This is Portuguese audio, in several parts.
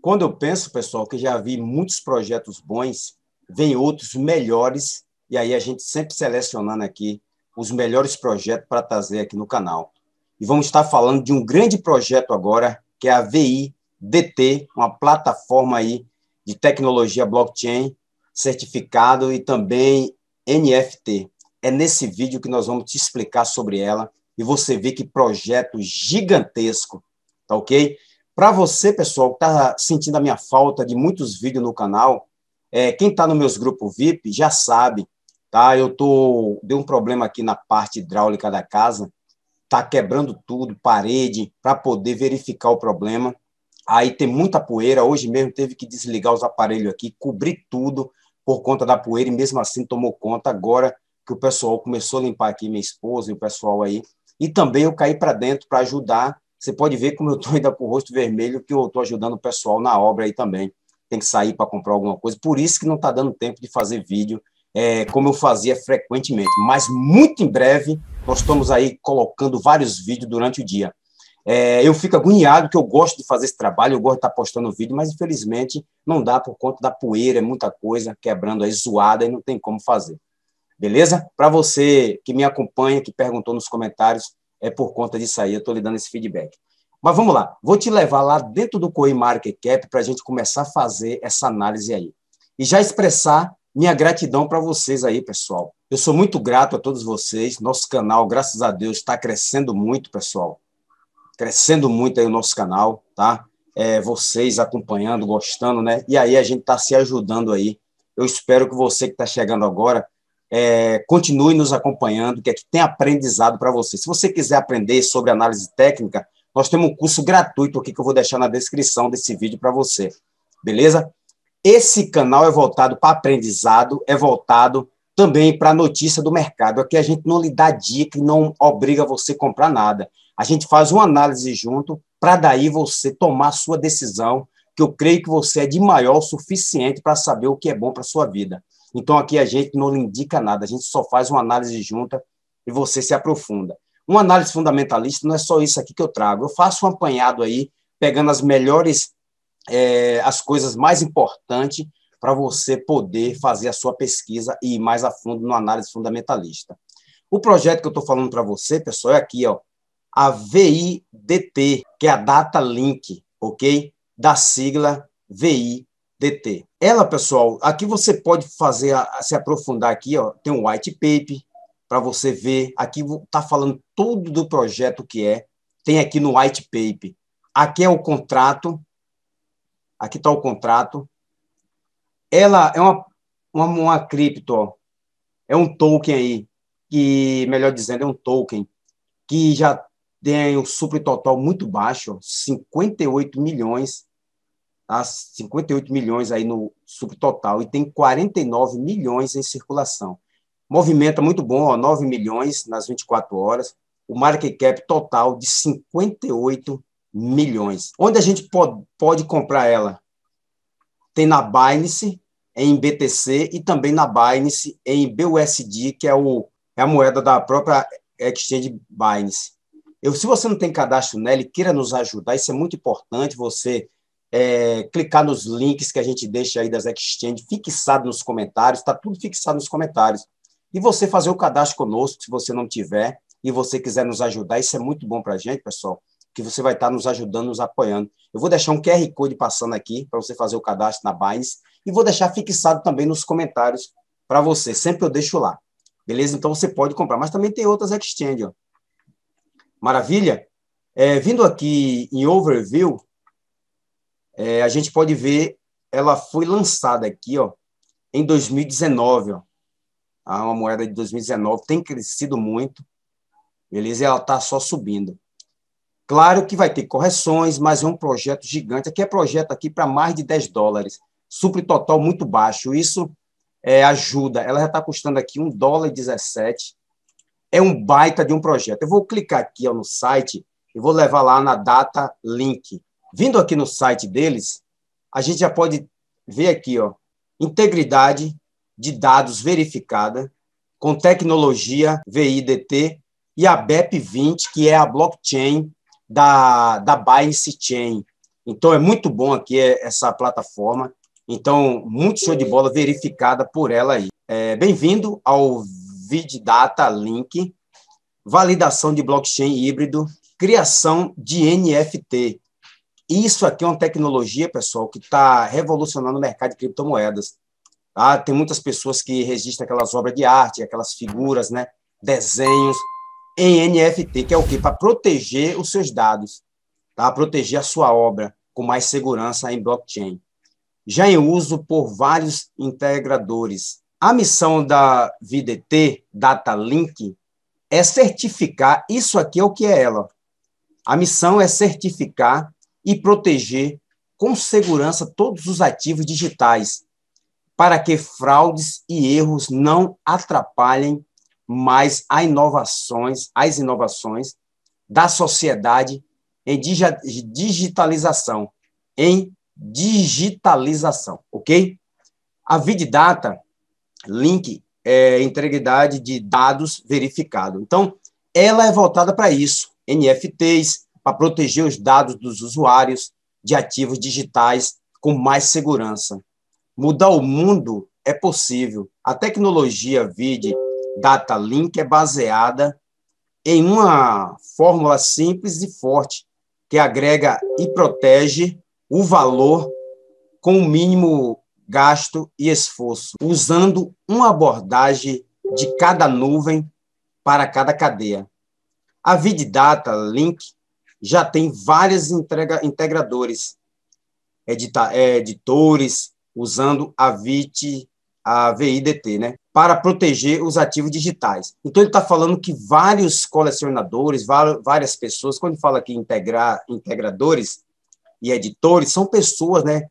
Quando eu penso, pessoal, que já vi muitos projetos bons, vem outros melhores, e aí a gente sempre selecionando aqui os melhores projetos para trazer aqui no canal. E vamos estar falando de um grande projeto agora, que é a VIDT, uma plataforma aí de tecnologia blockchain, certificado e também NFT. É nesse vídeo que nós vamos te explicar sobre ela e você vê que projeto gigantesco, tá ok? Para você, pessoal, que está sentindo a minha falta de muitos vídeos no canal, é, quem está no meus grupos VIP já sabe, tá? Eu tô deu um problema aqui na parte hidráulica da casa, tá quebrando tudo, parede, para poder verificar o problema. Aí tem muita poeira. Hoje mesmo teve que desligar os aparelhos aqui, cobrir tudo por conta da poeira e mesmo assim tomou conta. Agora que o pessoal começou a limpar aqui, minha esposa e o pessoal aí, e também eu caí para dentro para ajudar você pode ver como eu estou ainda com o rosto vermelho, que eu estou ajudando o pessoal na obra aí também. Tem que sair para comprar alguma coisa. Por isso que não está dando tempo de fazer vídeo é, como eu fazia frequentemente. Mas muito em breve, nós estamos aí colocando vários vídeos durante o dia. É, eu fico agoniado, que eu gosto de fazer esse trabalho, eu gosto de estar tá postando vídeo, mas infelizmente não dá por conta da poeira, é muita coisa quebrando aí, zoada, e não tem como fazer. Beleza? Para você que me acompanha, que perguntou nos comentários, é por conta disso aí, eu estou lhe dando esse feedback. Mas vamos lá, vou te levar lá dentro do CoinMarketCap Cap para a gente começar a fazer essa análise aí. E já expressar minha gratidão para vocês aí, pessoal. Eu sou muito grato a todos vocês. Nosso canal, graças a Deus, está crescendo muito, pessoal. Crescendo muito aí o nosso canal, tá? É, vocês acompanhando, gostando, né? E aí a gente está se ajudando aí. Eu espero que você que está chegando agora é, continue nos acompanhando, que aqui tem aprendizado para você. Se você quiser aprender sobre análise técnica, nós temos um curso gratuito aqui que eu vou deixar na descrição desse vídeo para você. Beleza? Esse canal é voltado para aprendizado, é voltado também para notícia do mercado. Aqui a gente não lhe dá dica e não obriga você a comprar nada. A gente faz uma análise junto para daí você tomar sua decisão, que eu creio que você é de maior o suficiente para saber o que é bom para sua vida. Então aqui a gente não lhe indica nada, a gente só faz uma análise junta e você se aprofunda. Uma análise fundamentalista não é só isso aqui que eu trago, eu faço um apanhado aí, pegando as melhores, é, as coisas mais importantes para você poder fazer a sua pesquisa e ir mais a fundo no análise fundamentalista. O projeto que eu estou falando para você, pessoal, é aqui, ó, a VIDT, que é a Data Link, ok? Da sigla VIDT. DT. Ela, pessoal, aqui você pode fazer se aprofundar aqui, ó, tem um white paper para você ver. Aqui está falando todo do projeto que é. Tem aqui no white paper. Aqui é o contrato. Aqui está o contrato. Ela é uma, uma, uma cripto, ó. é um token aí, que, melhor dizendo, é um token que já tem um super total muito baixo, 58 milhões há 58 milhões aí no subtotal e tem 49 milhões em circulação. Movimenta muito bom, ó, 9 milhões nas 24 horas, o market cap total de 58 milhões. Onde a gente pode, pode comprar ela? Tem na Binance, em BTC e também na Binance em BUSD, que é, o, é a moeda da própria exchange Binance. Eu, se você não tem cadastro nela e queira nos ajudar, isso é muito importante, você é, clicar nos links que a gente deixa aí das exchange, fixado nos comentários, está tudo fixado nos comentários. E você fazer o cadastro conosco, se você não tiver, e você quiser nos ajudar, isso é muito bom para a gente, pessoal, que você vai estar tá nos ajudando, nos apoiando. Eu vou deixar um QR Code passando aqui para você fazer o cadastro na Binance e vou deixar fixado também nos comentários para você. Sempre eu deixo lá. Beleza? Então você pode comprar. Mas também tem outras exchange. Ó. Maravilha? É, vindo aqui em overview, é, a gente pode ver, ela foi lançada aqui, ó, em 2019, ó. Ah, uma moeda de 2019 tem crescido muito, beleza? E ela está só subindo. Claro que vai ter correções, mas é um projeto gigante. Aqui é projeto aqui para mais de 10 dólares. Supre total muito baixo. Isso é, ajuda. Ela já está custando aqui 1 dólar e 17. É um baita de um projeto. Eu vou clicar aqui ó, no site e vou levar lá na data link. Vindo aqui no site deles, a gente já pode ver aqui, ó, integridade de dados verificada com tecnologia VIDT e a BEP20, que é a blockchain da, da Binance Chain. Então, é muito bom aqui é, essa plataforma. Então, muito show de bola verificada por ela aí. É, Bem-vindo ao VidData Link, validação de blockchain híbrido, criação de NFT. Isso aqui é uma tecnologia, pessoal, que está revolucionando o mercado de criptomoedas. Ah, tem muitas pessoas que registram aquelas obras de arte, aquelas figuras, né, desenhos em NFT, que é o quê? Para proteger os seus dados, tá? proteger a sua obra com mais segurança em blockchain. Já em uso por vários integradores. A missão da VDT, Data Link é certificar, isso aqui é o que é ela. A missão é certificar e proteger com segurança todos os ativos digitais, para que fraudes e erros não atrapalhem mais as inovações, as inovações da sociedade em digitalização, em digitalização, ok? A viddata, Link é integridade de dados verificado. Então, ela é voltada para isso, NFTs, para proteger os dados dos usuários de ativos digitais com mais segurança. Mudar o mundo é possível. A tecnologia VID Data Link é baseada em uma fórmula simples e forte que agrega e protege o valor com o mínimo gasto e esforço, usando uma abordagem de cada nuvem para cada cadeia. A Data Link já tem várias entrega, integradores, edita, é, editores, usando a VIT, a VIDT, né? Para proteger os ativos digitais. Então, ele está falando que vários colecionadores, várias pessoas, quando fala aqui integrar, integradores e editores, são pessoas, né?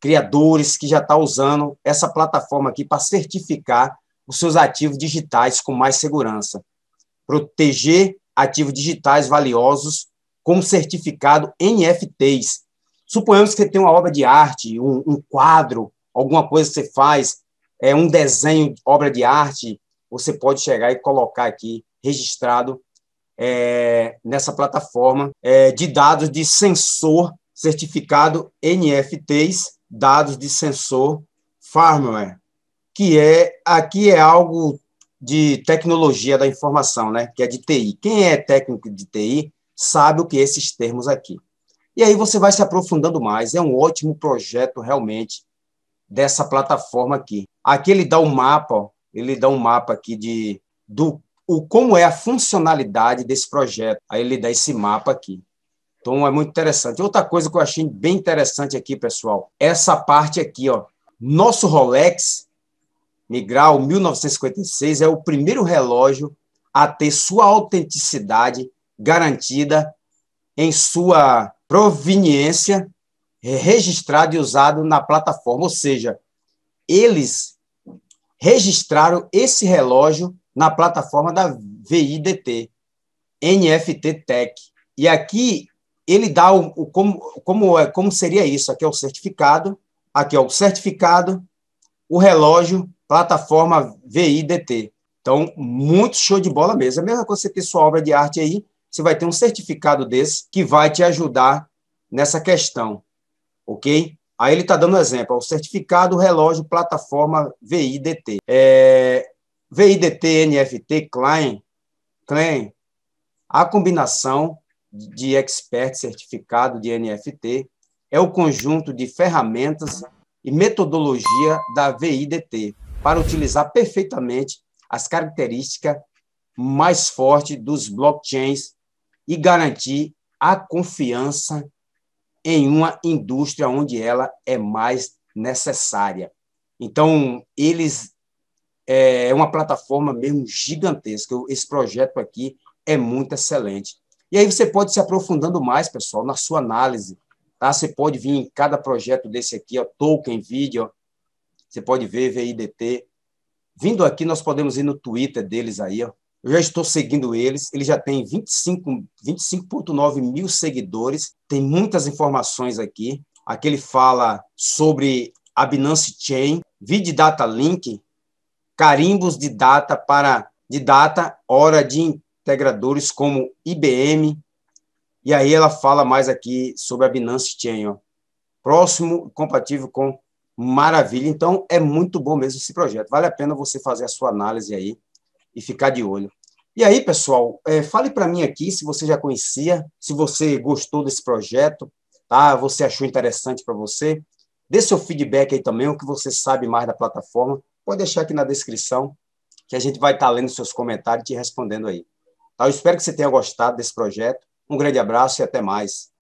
Criadores que já estão tá usando essa plataforma aqui para certificar os seus ativos digitais com mais segurança. Proteger ativos digitais valiosos como certificado NFTs. Suponhamos que você tem uma obra de arte, um, um quadro, alguma coisa que você faz, é um desenho, obra de arte, você pode chegar e colocar aqui registrado é, nessa plataforma é, de dados de sensor certificado NFTs, dados de sensor firmware, que é aqui é algo de tecnologia da informação, né? Que é de TI. Quem é técnico de TI sabe o que esses termos aqui. E aí você vai se aprofundando mais. É um ótimo projeto realmente dessa plataforma aqui. Aqui ele dá um mapa, ele dá um mapa aqui de do o como é a funcionalidade desse projeto. Aí ele dá esse mapa aqui. Então é muito interessante. Outra coisa que eu achei bem interessante aqui, pessoal, essa parte aqui, ó. Nosso Rolex Migral 1956 é o primeiro relógio a ter sua autenticidade garantida em sua proveniência, é registrado e usado na plataforma. Ou seja, eles registraram esse relógio na plataforma da VIDT, NFT Tech. E aqui ele dá o, o como, como, é, como seria isso. Aqui é o certificado, aqui é o certificado, o relógio, plataforma VIDT. Então, muito show de bola mesmo. É a mesma coisa que você ter sua obra de arte aí você vai ter um certificado desse que vai te ajudar nessa questão, ok? Aí ele está dando um exemplo, o certificado relógio plataforma VIDT. É, VIDT, NFT, Klein, Klein, a combinação de expert certificado de NFT é o conjunto de ferramentas e metodologia da VIDT para utilizar perfeitamente as características mais fortes dos blockchains e garantir a confiança em uma indústria onde ela é mais necessária. Então, eles é, é uma plataforma mesmo gigantesca. Esse projeto aqui é muito excelente. E aí você pode se aprofundando mais, pessoal, na sua análise. Tá? Você pode vir em cada projeto desse aqui, ó, Token Video, você pode ver VIDT. Vindo aqui, nós podemos ir no Twitter deles aí, ó, eu já estou seguindo eles, ele já tem 25,9 25 mil seguidores, tem muitas informações aqui. Aqui ele fala sobre a Binance Chain, Vid Data Link, carimbos de data para de data, hora de integradores como IBM. E aí ela fala mais aqui sobre a Binance Chain, ó. próximo compatível com Maravilha. Então é muito bom mesmo esse projeto. Vale a pena você fazer a sua análise aí e ficar de olho. E aí, pessoal, é, fale para mim aqui se você já conhecia, se você gostou desse projeto, tá? Você achou interessante para você? Dê seu feedback aí também, o que você sabe mais da plataforma. Pode deixar aqui na descrição, que a gente vai estar tá lendo seus comentários e te respondendo aí. Tá? Eu espero que você tenha gostado desse projeto. Um grande abraço e até mais.